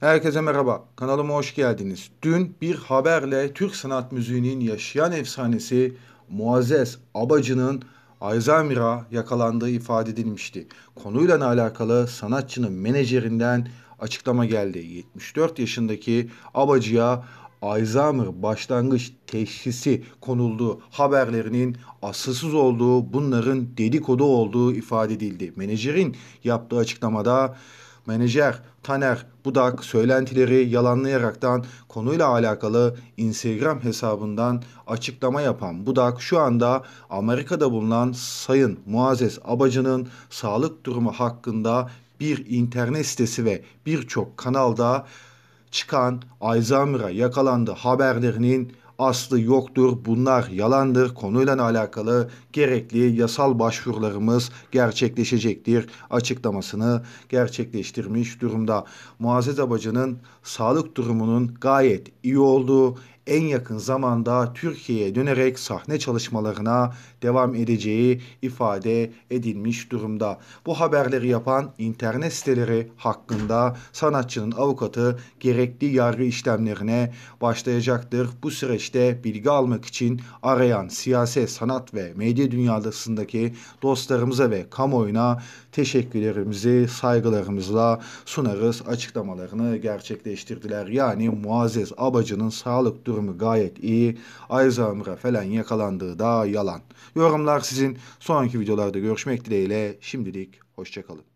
Herkese merhaba, kanalıma hoş geldiniz. Dün bir haberle Türk sanat müziğinin yaşayan efsanesi Muazzez Abacı'nın Ayzamir'a yakalandığı ifade edilmişti. Konuyla alakalı sanatçının menajerinden açıklama geldi. 74 yaşındaki Abacı'ya Alzheimer başlangıç teşhisi konuldu haberlerinin asılsız olduğu, bunların dedikodu olduğu ifade edildi. Menajerin yaptığı açıklamada Menajer Taner Budak söylentileri yalanlayaraktan konuyla alakalı Instagram hesabından açıklama yapan Budak şu anda Amerika'da bulunan Sayın Muazzez Abacı'nın sağlık durumu hakkında bir internet sitesi ve birçok kanalda çıkan Alzheimer'a yakalandı haberlerinin aslı yoktur, bunlar yalandır, konuyla alakalı gerekli yasal başvurularımız gerçekleşecektir açıklamasını gerçekleştirmiş durumda. Muazzez Abacı'nın sağlık durumunun gayet iyi olduğu, en yakın zamanda Türkiye'ye dönerek sahne çalışmalarına devam edeceği ifade edilmiş durumda. Bu haberleri yapan internet siteleri hakkında sanatçının avukatı gerekli yargı işlemlerine başlayacaktır. Bu süreçte bilgi almak için arayan siyaset, sanat ve medya dünyasındaki dostlarımıza ve kamuoyuna teşekkürlerimizi saygılarımızla sunarız açıklamalarını gerçekleştirdiler. Yani Muazzez Abacı'nın sağlık durumu durumu gayet iyi. Ayza Alzheimer'a falan yakalandığı da yalan. Yorumlar sizin. Sonraki videolarda görüşmek dileğiyle. Şimdilik hoşçakalın.